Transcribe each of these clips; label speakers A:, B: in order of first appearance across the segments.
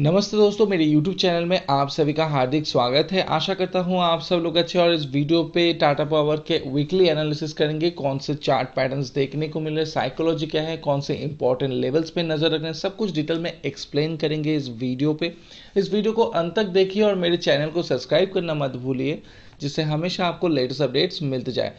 A: नमस्ते दोस्तों मेरे YouTube चैनल में आप सभी का हार्दिक स्वागत है आशा करता हूँ आप सब लोग अच्छे और इस वीडियो पे टाटा पावर के वीकली एनालिसिस करेंगे कौन से चार्ट पैटर्न्स देखने को मिल रहे साइकोलॉजी क्या है कौन से इंपॉर्टेंट लेवल्स पे नज़र रख रहे हैं सब कुछ डिटेल में एक्सप्लेन करेंगे इस वीडियो पे इस वीडियो को अंत तक देखिए और मेरे चैनल को सब्सक्राइब करना मत भूलिए जिससे हमेशा आपको लेटेस्ट अपडेट्स मिलते जाए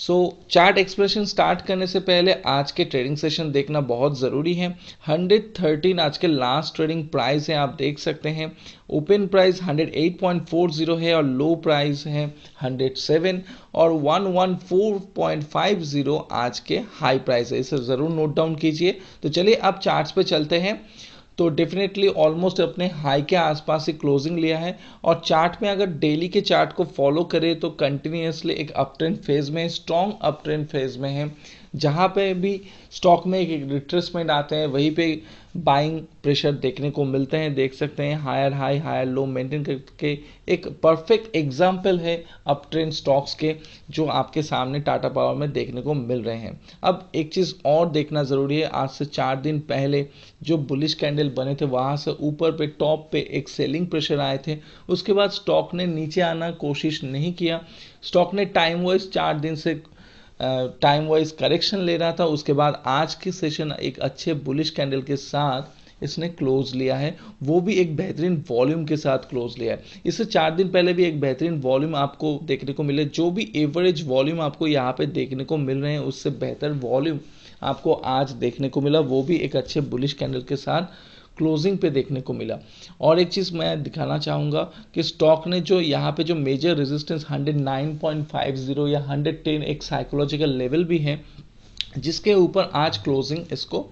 A: सो चार्ट एक्सप्रेशन स्टार्ट करने से पहले आज के ट्रेडिंग सेशन देखना बहुत ज़रूरी है 113 आज के लास्ट ट्रेडिंग प्राइस है आप देख सकते हैं ओपन प्राइस 108.40 है और लो प्राइस है 107 और 114.50 आज के हाई प्राइस है इसे ज़रूर नोट डाउन कीजिए तो चलिए आप चार्ट्स पे चलते हैं तो डेफिनेटली ऑलमोस्ट अपने हाई के आसपास से क्लोजिंग लिया है और चार्ट में अगर डेली के चार्ट को फॉलो करें तो कंटिन्यूसली एक अप ट्रेंड फेज में स्ट्रॉन्ग अप ट्रेंड फेज में है जहाँ पे भी स्टॉक में एक रिट्रेसमेंट आते हैं वहीं पे बाइंग प्रेशर देखने को मिलते हैं देख सकते हैं higher high higher low maintain करके एक परफेक्ट एग्जाम्पल है अप ट्रेंड स्टॉक्स के जो आपके सामने टाटा पावर में देखने को मिल रहे हैं अब एक चीज़ और देखना ज़रूरी है आज से चार दिन पहले जो बुलिश कैंडल बने थे वहाँ से ऊपर पे टॉप पे एक सेलिंग प्रेशर आए थे उसके बाद स्टॉक ने नीचे आना कोशिश नहीं किया स्टॉक ने टाइम वाइज चार दिन से टाइम वाइज करेक्शन ले रहा था उसके बाद आज के सेशन एक अच्छे बुलिश कैंडल के साथ इसने क्लोज लिया है वो भी एक बेहतरीन वॉल्यूम के साथ क्लोज लिया है इससे चार दिन पहले भी एक बेहतरीन वॉल्यूम आपको देखने को मिले जो भी एवरेज वॉल्यूम आपको यहाँ पे देखने को मिल रहे हैं उससे बेहतर वॉल्यूम आपको आज देखने को मिला वो भी एक अच्छे बुलिश कैंडल के साथ क्लोजिंग पे देखने को मिला और एक चीज़ मैं दिखाना चाहूंगा कि स्टॉक ने जो यहाँ पे जो मेजर रेजिस्टेंस 109.50 या 110 एक साइकोलॉजिकल लेवल भी है जिसके ऊपर आज क्लोजिंग इसको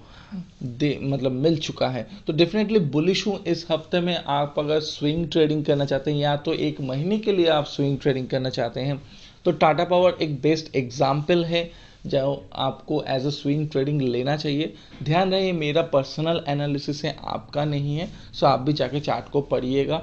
A: दे मतलब मिल चुका है तो डेफिनेटली बुलिश हूँ इस हफ्ते में आप अगर स्विंग ट्रेडिंग करना चाहते हैं या तो एक महीने के लिए आप स्विंग ट्रेडिंग करना चाहते हैं तो टाटा पावर एक बेस्ट एग्जाम्पल है जो आपको एज अ स्विंग ट्रेडिंग लेना चाहिए ध्यान रहे मेरा पर्सनल एनालिसिस है आपका नहीं है सो आप भी जाके चार्ट को पढ़िएगा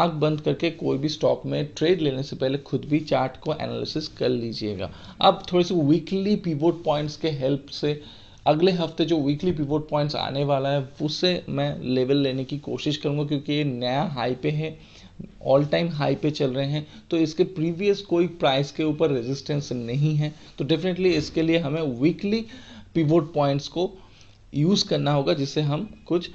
A: आग बंद करके कोई भी स्टॉक में ट्रेड लेने से पहले खुद भी चार्ट को एनालिसिस कर लीजिएगा अब थोड़े से वीकली पीवोट पॉइंट्स के हेल्प से अगले हफ्ते जो वीकली पिवोट पॉइंट्स आने वाला है उससे मैं लेवल लेने की कोशिश करूंगा क्योंकि ये नया हाई पे है ऑल टाइम हाई पे चल रहे हैं तो इसके प्रीवियस कोई प्राइस के ऊपर रेजिस्टेंस नहीं है तो डेफिनेटली इसके लिए हमें वीकली पिवोट पॉइंट्स को यूज़ करना होगा जिससे हम कुछ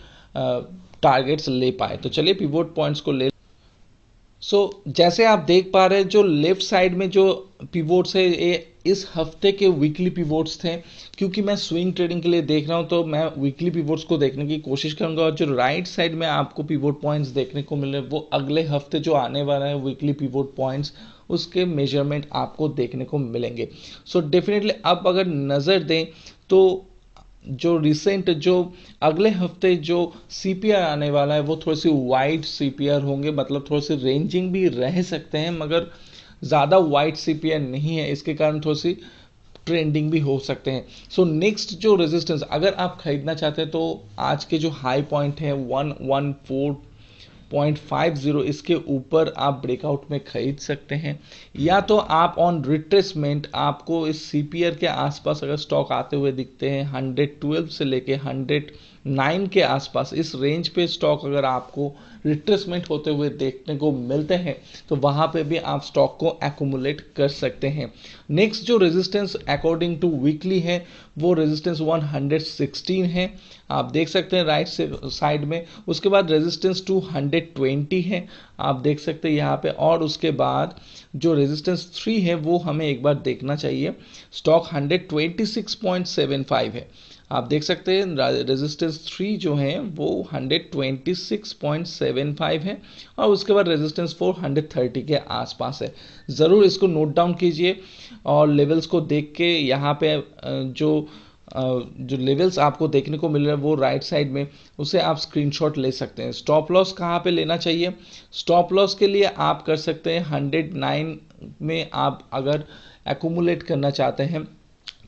A: टारगेट्स ले पाए तो चलिए पिवोट पॉइंट्स को ले सो so, जैसे आप देख पा रहे हैं जो लेफ्ट साइड में जो पिवोट्स है ये इस हफ्ते के वीकली पिवोट्स थे क्योंकि मैं स्विंग ट्रेडिंग के लिए देख रहा हूँ तो मैं वीकली पिवोट्स को देखने की कोशिश करूंगा और जो राइट साइड में आपको पिवोट पॉइंट्स देखने को मिले वो अगले हफ्ते जो आने वाला है वीकली पिवोट पॉइंट्स उसके मेजरमेंट आपको देखने को मिलेंगे सो so, डेफिनेटली आप अगर नज़र दें तो जो रिसेंट जो अगले हफ्ते जो सी आने वाला है वो थोड़े से वाइड सी होंगे मतलब थोड़े से रेंजिंग भी रह सकते हैं मगर ज़्यादा वाइट सीपीएन नहीं है इसके कारण थोड़ी सी ट्रेंडिंग भी हो सकते हैं सो so, नेक्स्ट जो रेजिस्टेंस अगर आप खरीदना चाहते हैं तो आज के जो हाई पॉइंट है वन वन फोर 0.50 इसके ऊपर आप ब्रेकआउट में खरीद सकते हैं या तो आप ऑन रिट्रेसमेंट आपको इस सी के आसपास अगर स्टॉक आते हुए दिखते हैं 112 से लेके 109 के आसपास इस रेंज पे स्टॉक अगर आपको रिट्रेसमेंट होते हुए देखने को मिलते हैं तो वहां पे भी आप स्टॉक को एकोमुलेट कर सकते हैं नेक्स्ट जो रेजिस्टेंस अकॉर्डिंग टू वीकली है वो रेजिस्टेंस 116 है आप देख सकते हैं राइट साइड में उसके बाद रेजिस्टेंस टू हंड्रेड ट्वेंटी है आप देख सकते हैं यहाँ पे और उसके बाद जो रेजिस्टेंस थ्री है वो हमें एक बार देखना चाहिए stock hundred twenty six point seven five है आप देख सकते हैं रेजिस्टेंस थ्री जो है वो hundred twenty six point seven five है और उसके बाद रेजिस्टेंस फोर हंड्रेड थर्टी के आसपास है ज़रूर इसको नोट डाउन कीजिए और लेवल्स को देख के यहाँ पे जो जो लेवल्स आपको देखने को मिल रहे हैं वो राइट साइड में उसे आप स्क्रीनशॉट ले सकते हैं स्टॉप लॉस कहाँ पे लेना चाहिए स्टॉप लॉस के लिए आप कर सकते हैं हंड्रेड नाइन में आप अगर एकोमुलेट करना चाहते हैं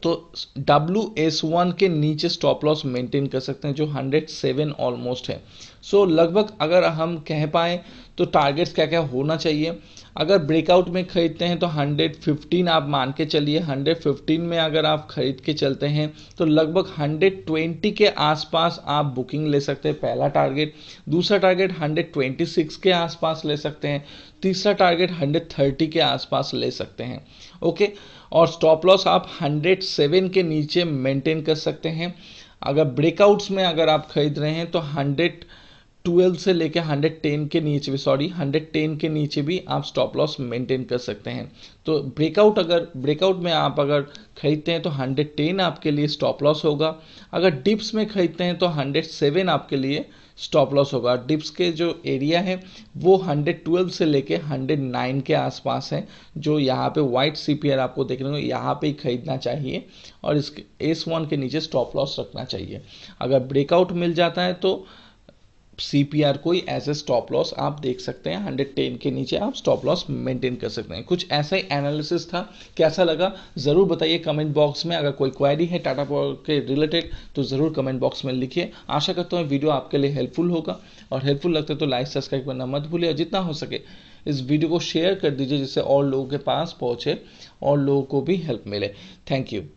A: तो डब्ल्यू एस वन के नीचे स्टॉप लॉस मेंटेन कर सकते हैं जो हंड्रेड सेवन ऑलमोस्ट है सो so, लगभग अगर हम कह पाएँ तो टारगेट्स क्या क्या होना चाहिए अगर ब्रेकआउट में ख़रीदते हैं तो 115 आप मान के चलिए 115 में अगर आप ख़रीद के चलते हैं तो लगभग 120 के आसपास आप बुकिंग ले सकते हैं पहला टारगेट दूसरा टारगेट 126 के आसपास ले सकते हैं तीसरा टारगेट 130 के आसपास ले सकते हैं ओके और स्टॉप लॉस आप 107 के नीचे मेंटेन कर सकते हैं अगर ब्रेकआउट्स में अगर आप खरीद रहे हैं तो 100 ट्वेल्व से लेकर हंड्रेड टेन के नीचे भी सॉरी हंड्रेड टेन के नीचे भी आप स्टॉप लॉस मेंटेन कर सकते हैं तो ब्रेकआउट अगर ब्रेकआउट में आप अगर खरीदते हैं तो हंड्रेड टेन आपके लिए स्टॉप लॉस होगा अगर डिप्स में खरीदते हैं तो हंड्रेड सेवन आपके लिए स्टॉप लॉस होगा डिप्स के जो एरिया है वो 112 से लेके 109 के आसपास है जो यहाँ पे वाइट सी आपको देखने को यहाँ पे ही खरीदना चाहिए और इस एस वन के नीचे स्टॉप लॉस रखना चाहिए अगर ब्रेकआउट मिल जाता है तो सीपीआर कोई को ही एज ए स्टॉप लॉस आप देख सकते हैं हंड्रेड टेन के नीचे आप स्टॉप लॉस मेंटेन कर सकते हैं कुछ ऐसा ही एनालिसिस था कैसा लगा ज़रूर बताइए कमेंट बॉक्स में अगर कोई क्वायरी है टाटा पावर के रिलेटेड तो ज़रूर कमेंट बॉक्स में लिखिए आशा करता हूँ वीडियो आपके लिए हेल्पफुल होगा और हेल्पफुल लगता है तो लाइक सब्सक्राइब करना मत भूलिए और जितना हो सके इस वीडियो को शेयर कर दीजिए जिससे और लोगों के पास पहुँचे और लोगों को भी हेल्प मिले थैंक यू